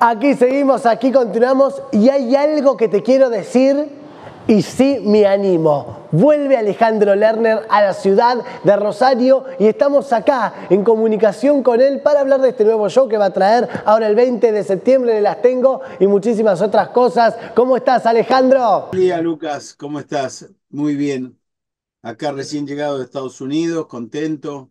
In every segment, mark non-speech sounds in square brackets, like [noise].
Aquí seguimos, aquí continuamos y hay algo que te quiero decir y sí me animo. Vuelve Alejandro Lerner a la ciudad de Rosario y estamos acá en comunicación con él para hablar de este nuevo show que va a traer ahora el 20 de septiembre de Las Tengo y muchísimas otras cosas. ¿Cómo estás Alejandro? Buen Lucas, ¿cómo estás? Muy bien. Acá recién llegado de Estados Unidos, contento.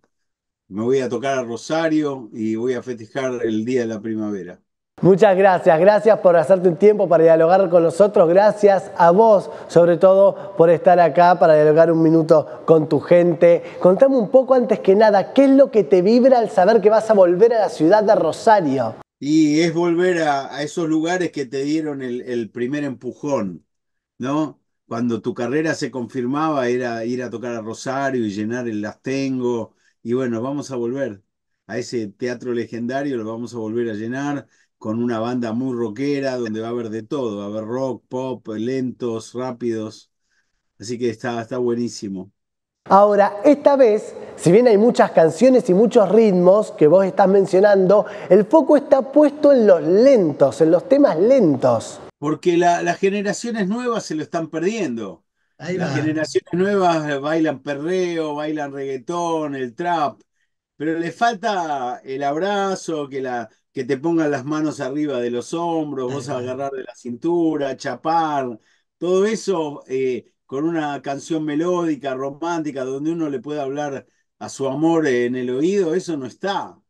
Me voy a tocar a Rosario y voy a festejar el Día de la Primavera. Muchas gracias, gracias por hacerte un tiempo para dialogar con nosotros, gracias a vos sobre todo por estar acá para dialogar un minuto con tu gente. Contame un poco antes que nada, ¿qué es lo que te vibra al saber que vas a volver a la ciudad de Rosario? Y es volver a, esos lugares que te dieron el, primer empujón, ¿no? Cuando tu carrera se confirmaba era ir a tocar a Rosario y llenar el Lastengo y bueno, vamos a volver a ese teatro legendario, lo vamos a volver a llenar con una banda muy rockera donde va a haber de todo, va a haber rock, pop, lentos, rápidos. Así que está, está buenísimo. Ahora, esta vez, si bien hay muchas canciones y muchos ritmos que vos estás mencionando, el foco está puesto en los lentos, en los temas lentos. Porque las generaciones nuevas se lo están perdiendo. Las generaciones nuevas bailan perreo, bailan reggaetón, el trap, pero le falta el abrazo, que la, que te pongan las manos arriba de los hombros, vos agarrar de la cintura, chapar, todo eso eh, con una canción melódica, romántica, donde uno le pueda hablar a su amor en el oído, eso no está.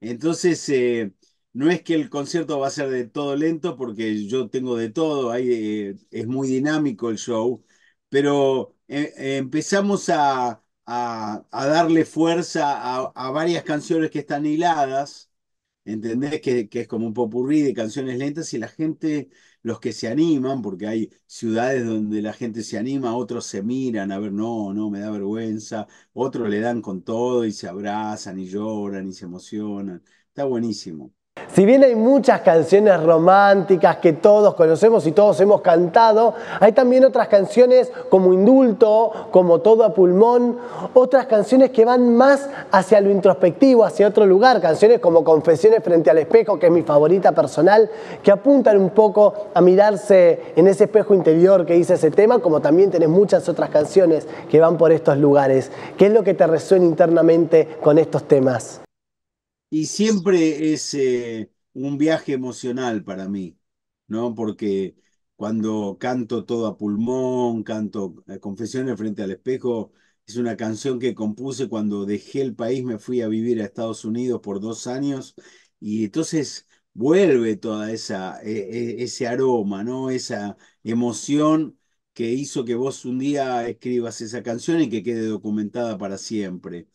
Entonces, eh, no es que el concierto va a ser de todo lento, porque yo tengo de todo, ahí, eh, es muy dinámico el show, pero empezamos a, darle fuerza a varias canciones que están hiladas ¿Entendés? Que, es como un popurrí de canciones lentas y la gente, los que se animan, porque hay ciudades donde la gente se anima, otros se miran, a ver, no, no, me da vergüenza, otros le dan con todo y se abrazan y lloran y se emocionan. Está buenísimo. Si bien hay muchas canciones románticas que todos conocemos y todos hemos cantado, hay también otras canciones como Indulto, como Todo a Pulmón, otras canciones que van más hacia lo introspectivo, hacia otro lugar, canciones como Confesiones frente al espejo, que es mi favorita personal, que apuntan un poco a mirarse en ese espejo interior que dice ese tema, como también tenés muchas otras canciones que van por estos lugares. ¿Qué es lo que te resuena internamente con estos temas? Y siempre es eh, un viaje emocional para mí, ¿no? Porque cuando canto todo a pulmón, canto eh, Confesiones frente al espejo, es una canción que compuse cuando dejé el país, me fui a vivir a Estados Unidos por dos años y entonces vuelve toda esa e, e, ese aroma, ¿no? Esa emoción que hizo que vos un día escribas esa canción y que quede documentada para siempre.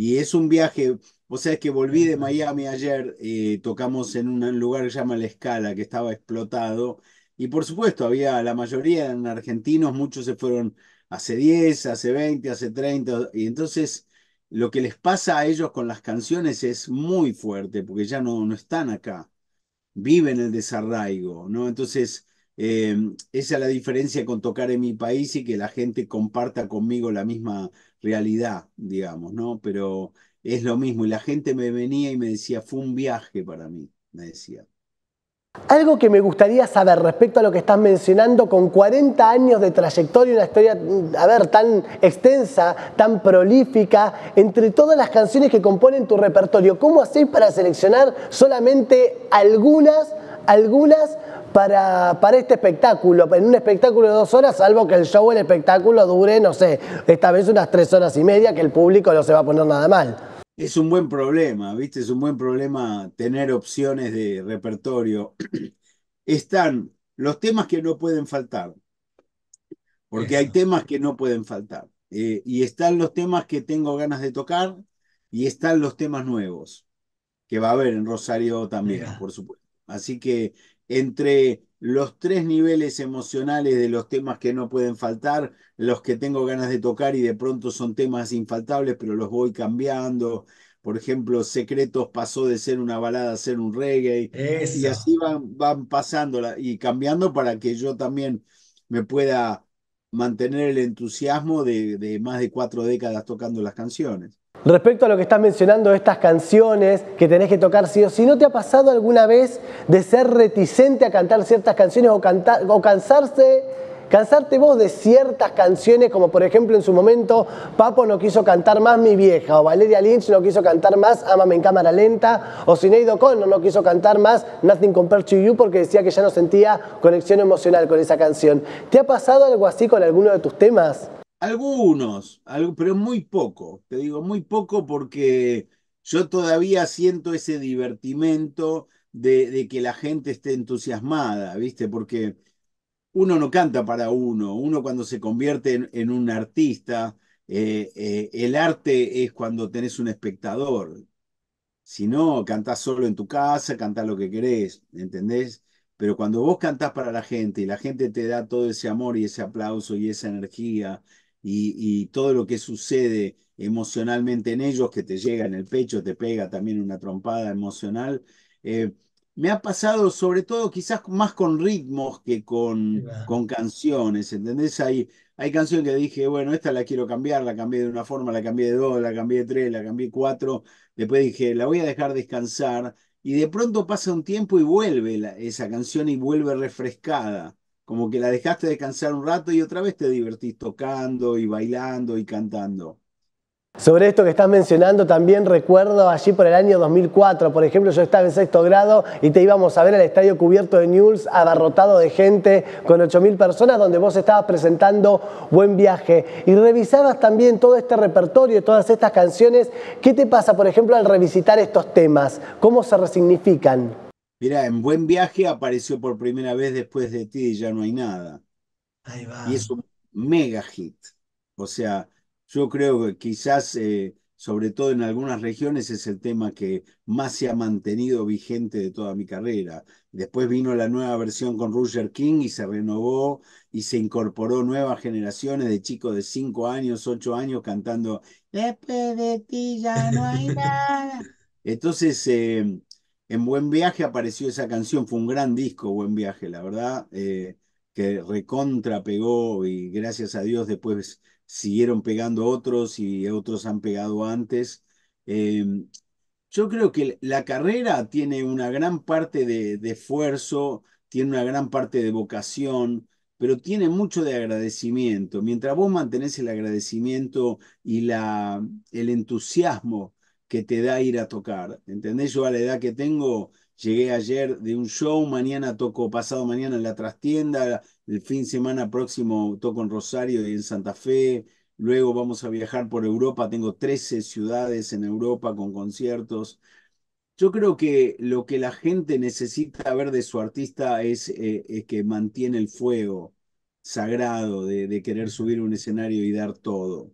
Y es un viaje, o sea, es que volví de Miami ayer, y eh, tocamos en un lugar que se llama La Escala, que estaba explotado. Y por supuesto, había la mayoría en argentinos, muchos se fueron hace 10, hace 20, hace 30. Y entonces lo que les pasa a ellos con las canciones es muy fuerte, porque ya no, no están acá, viven el desarraigo, ¿no? Entonces Em, esa es la diferencia con tocar en mi país y que la gente comparta conmigo la misma realidad, digamos, ¿no? Pero es lo mismo. Y la gente me venía y me decía, fue un viaje para mí, me decía. Algo que me gustaría saber respecto a lo que estás mencionando, con 40 años de trayectoria, una historia, a ver, tan extensa, tan prolífica, entre todas las canciones que componen tu repertorio, ¿cómo hacéis para seleccionar solamente algunas, algunas para, para este espectáculo, en un espectáculo de dos horas, salvo que el show, o el espectáculo dure, no sé, esta vez unas tres horas y media, que el público no se va a poner nada mal. Es un buen problema, ¿viste? Es un buen problema tener opciones de repertorio. [clears throat] Están los temas que no pueden faltar, porque hay temas que no pueden faltar. Eh, y están los temas que tengo ganas de tocar y están los temas nuevos, que va a haber en Rosario también, por supuesto. Así que entre los tres niveles emocionales de los temas que no pueden faltar, los que tengo ganas de tocar y de pronto son temas infaltables, pero los voy cambiando. Por ejemplo, Secretos pasó de ser una balada a ser un reggae. Y así van, van pasando y cambiando para que yo también me pueda mantener el entusiasmo de más de cuatro décadas tocando las canciones. Respecto a lo que estás mencionando, estas canciones que tenés que tocar sí o sí, ¿no te ha pasado alguna vez de ser reticente a cantar ciertas canciones o, cantar, o cansarse, cansarte vos de ciertas canciones, como por ejemplo en su momento Papo no quiso cantar más Mi Vieja, o Valeria Lynch no quiso cantar más Amame en Cámara Lenta, o Sinead O'Connor no quiso cantar más Nothing Compared to You porque decía que ya no sentía conexión emocional con esa canción? ¿Te ha pasado algo así con alguno de tus temas? Algunos, pero muy poco, te digo, muy poco porque yo todavía siento ese divertimento de, que la gente esté entusiasmada, ¿viste? Porque uno no canta para uno, uno cuando se convierte en, un artista, eh, eh, el arte es cuando tenés un espectador. Si no, cantás solo en tu casa, cantás lo que querés, ¿entendés? Pero cuando vos cantás para la gente y la gente te da todo ese amor y ese aplauso y esa energía y, todo lo que sucede emocionalmente en ellos, que te llega en el pecho, te pega también una trompada emocional. Eh, me ha pasado sobre todo quizás más con ritmos que con, con canciones, ¿entendés? Hay, hay canciones que dije, bueno, esta la quiero cambiar, la cambié de una forma, la cambié de dos, la cambié de tres, la cambié de cuatro, después dije, la voy a dejar descansar, y de pronto pasa un tiempo y vuelve esa canción y vuelve refrescada como que la dejaste descansar un rato y otra vez te divertís tocando y bailando y cantando. Sobre esto que estás mencionando, también recuerdo allí por el año 2004, por ejemplo, yo estaba en sexto grado y te íbamos a ver al estadio cubierto de News, abarrotado de gente, con 8.000 personas, donde vos estabas presentando Buen Viaje. Y revisabas también todo este repertorio, todas estas canciones. ¿Qué te pasa, por ejemplo, al revisitar estos temas? ¿Cómo se resignifican? Mirá, en Buen Viaje apareció por primera vez después de ti y ya no hay nada. Ahí va. Y es un mega hit. O sea, yo creo que quizás, eh, sobre todo en algunas regiones, es el tema que más se ha mantenido vigente de toda mi carrera. Después vino la nueva versión con Roger King y se renovó y se incorporó nuevas generaciones de chicos de 5 años, 8 años cantando Después de ti ya no hay [laughs] nada. Entonces, eh, en Buen Viaje apareció esa canción, fue un gran disco, Buen Viaje, la verdad, eh, que recontra pegó y gracias a Dios después siguieron pegando otros y otros han pegado antes. Em, yo creo que la carrera tiene una gran parte de, esfuerzo, tiene una gran parte de vocación, pero tiene mucho de agradecimiento. Mientras vos mantenés el agradecimiento y la, el entusiasmo que te da ir a tocar. ¿Entendés? Yo a la edad que tengo, llegué ayer de un show, mañana toco, pasado mañana en la trastienda, el fin de semana próximo toco en Rosario y en Santa Fe, luego vamos a viajar por Europa, tengo 13 ciudades en Europa con conciertos. Yo creo que lo que la gente necesita ver de su artista es, eh, que mantiene el fuego sagrado de, de querer subir un escenario y dar todo.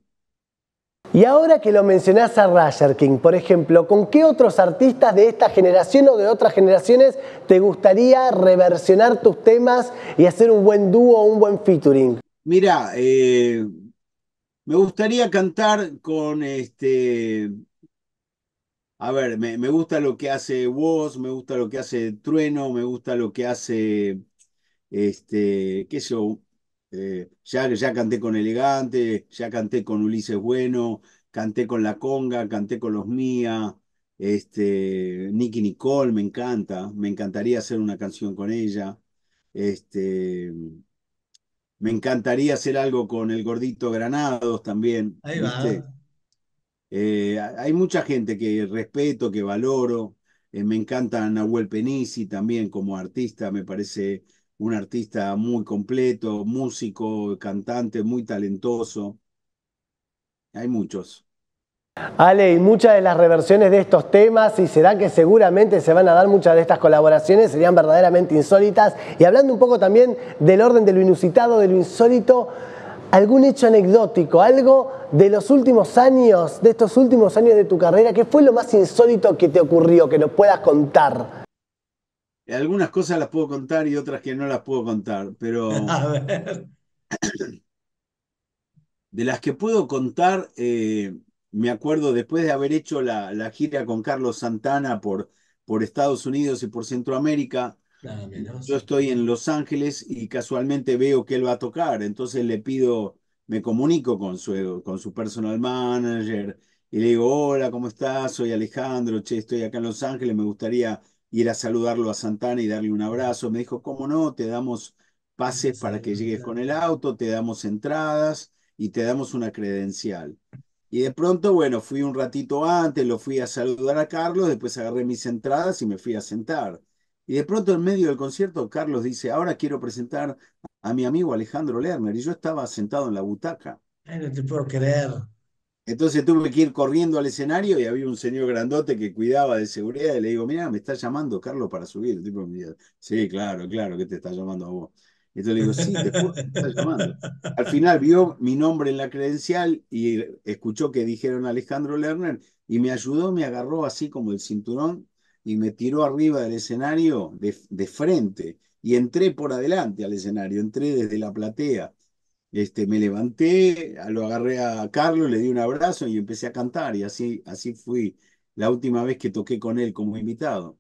Y ahora que lo mencionás a Roger King, por ejemplo, ¿con qué otros artistas de esta generación o de otras generaciones te gustaría reversionar tus temas y hacer un buen dúo o un buen featuring? Mira, eh, me gustaría cantar con este. A ver, me, gusta lo que hace Woz, me gusta lo que hace Trueno, me gusta lo que hace. Este, qué sé yo, eh, ya, ya canté con Elegante, ya canté con Ulises Bueno, canté con La Conga, canté con Los Mía, este, Nicky Nicole, me encanta, me encantaría hacer una canción con ella. Este, me encantaría hacer algo con el gordito Granados también. Ahí eh, hay mucha gente que respeto, que valoro. Eh, me encanta Nahuel Penisi también como artista, me parece un artista muy completo, músico, cantante, muy talentoso. Hay muchos. Ale, y muchas de las reversiones de estos temas, y será que seguramente se van a dar muchas de estas colaboraciones, serían verdaderamente insólitas. Y hablando un poco también del orden de lo inusitado, de lo insólito, algún hecho anecdótico, algo de los últimos años, de estos últimos años de tu carrera, ¿qué fue lo más insólito que te ocurrió, que nos puedas contar? Algunas cosas las puedo contar y otras que no las puedo contar, pero... [laughs] De las que puedo contar, eh, me acuerdo después de haber hecho la, gira con Carlos Santana por, por Estados Unidos y por Centroamérica, ah, Yo estoy en Los Ángeles y casualmente veo que él va a tocar, entonces le pido, me comunico con su, con su personal manager y le digo, hola, ¿cómo estás? Soy Alejandro, che, estoy acá en Los Ángeles, me gustaría ir a saludarlo a Santana y darle un abrazo. Me dijo, ¿cómo no? Te damos pases para que llegues con el auto, te damos entradas y te damos una credencial. Y de pronto, bueno, fui un ratito antes, lo fui a saludar a Carlos, después agarré mis entradas y me fui a sentar. Y de pronto en medio del concierto, Carlos dice, ahora quiero presentar a mi amigo Alejandro Lerner. Y yo estaba sentado en la butaca. no te puedo creer. Entonces tuve que ir corriendo al escenario y había un señor grandote que cuidaba de seguridad y le digo, mira, me está llamando Carlos para subir. sí, claro, claro, que te está llamando a vos. Entonces le digo, sí, te me está llamando. Al final vio mi nombre en la credencial y escuchó que dijeron Alejandro Lerner y me ayudó, me agarró así como el cinturón y me tiró arriba del escenario de, de frente y entré por adelante al escenario, entré desde la platea este, me levanté, lo agarré a Carlos, le di un abrazo y empecé a cantar. Y así, así fui la última vez que toqué con él como invitado.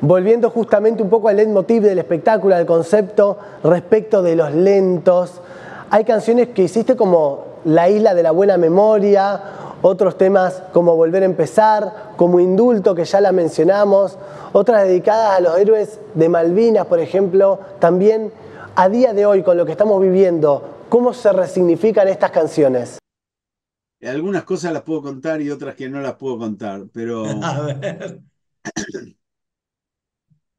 Volviendo justamente un poco al leitmotiv del espectáculo, al concepto respecto de los lentos, hay canciones que hiciste como La Isla de la Buena Memoria, otros temas como Volver a Empezar, como Indulto, que ya la mencionamos, otras dedicadas a los héroes de Malvinas, por ejemplo, también a día de hoy, con lo que estamos viviendo, ¿Cómo se resignifican estas canciones? Algunas cosas las puedo contar y otras que no las puedo contar, pero... [laughs] [clears throat]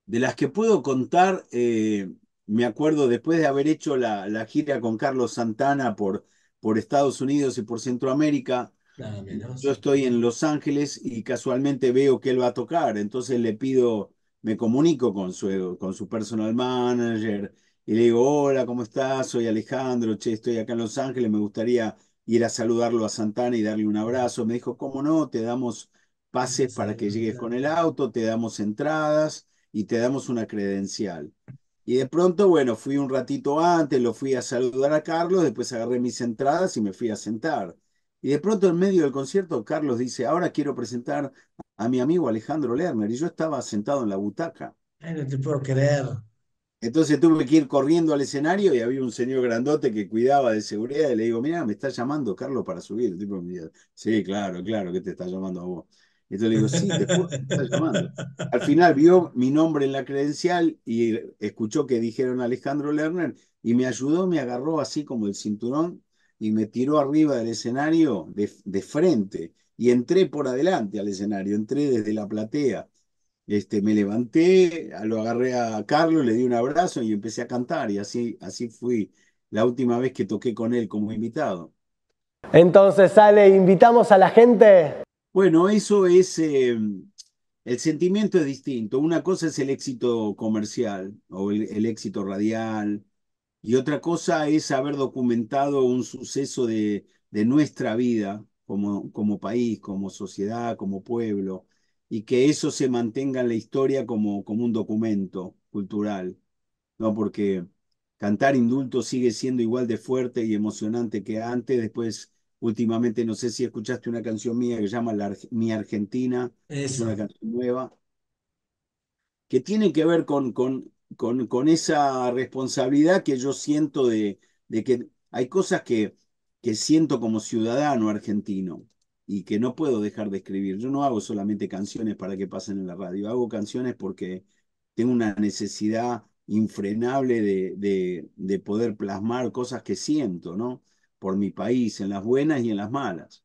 De las que puedo contar, eh, me acuerdo después de haber hecho la, gira con Carlos Santana por, por Estados Unidos y por Centroamérica, ah, yo estoy en Los Ángeles y casualmente veo que él va a tocar, entonces le pido, me comunico con su, con su personal manager, y le digo, hola, ¿cómo estás? Soy Alejandro, che, estoy acá en Los Ángeles, me gustaría ir a saludarlo a Santana y darle un abrazo. Me dijo, ¿cómo no? Te damos pases para que llegues con el auto, te damos entradas y te damos una credencial. Y de pronto, bueno, fui un ratito antes, lo fui a saludar a Carlos, después agarré mis entradas y me fui a sentar. Y de pronto, en medio del concierto, Carlos dice, ahora quiero presentar a mi amigo Alejandro Lerner. Y yo estaba sentado en la butaca. no te puedo creer. Entonces tuve que ir corriendo al escenario y había un señor grandote que cuidaba de seguridad y le digo, mira, me está llamando Carlos para subir. tipo sí, claro, claro, que te está llamando a vos. Entonces le digo, sí, me está llamando. Al final vio mi nombre en la credencial y escuchó que dijeron Alejandro Lerner y me ayudó, me agarró así como el cinturón y me tiró arriba del escenario de, de frente y entré por adelante al escenario, entré desde la platea este, me levanté, lo agarré a Carlos, le di un abrazo y empecé a cantar. Y así, así fui la última vez que toqué con él como invitado. Entonces, sale, invitamos a la gente. Bueno, eso es, eh, el sentimiento es distinto. Una cosa es el éxito comercial o el, éxito radial y otra cosa es haber documentado un suceso de, de nuestra vida como, como país, como sociedad, como pueblo y que eso se mantenga en la historia como, como un documento cultural, ¿no? Porque cantar indulto sigue siendo igual de fuerte y emocionante que antes, después últimamente no sé si escuchaste una canción mía que se llama Mi Argentina, es una canción nueva, que tiene que ver con, con, con, con esa responsabilidad que yo siento de, de que hay cosas que, que siento como ciudadano argentino, y que no puedo dejar de escribir. Yo no hago solamente canciones para que pasen en la radio, hago canciones porque tengo una necesidad infrenable de, de, poder plasmar cosas que siento, ¿no? Por mi país, en las buenas y en las malas.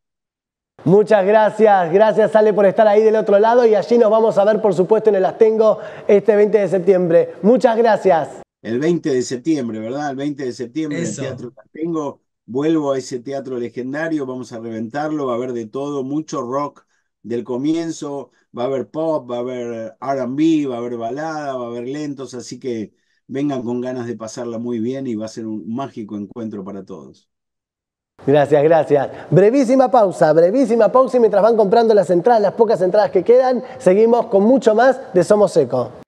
Muchas gracias, gracias Ale por estar ahí del otro lado y allí nos vamos a ver por supuesto en el Astengo este 20 de septiembre. Muchas gracias. El 20 de septiembre, ¿verdad? El 20 de septiembre en el Teatro Astengo Vuelvo a ese teatro legendario, vamos a reventarlo, va a haber de todo, mucho rock del comienzo, va a haber pop, va a haber RB, va a haber balada, va a haber lentos, así que vengan con ganas de pasarla muy bien y va a ser un mágico encuentro para todos. Gracias, gracias. Brevísima pausa, brevísima pausa y mientras van comprando las entradas, las pocas entradas que quedan, seguimos con mucho más de Somos Eco.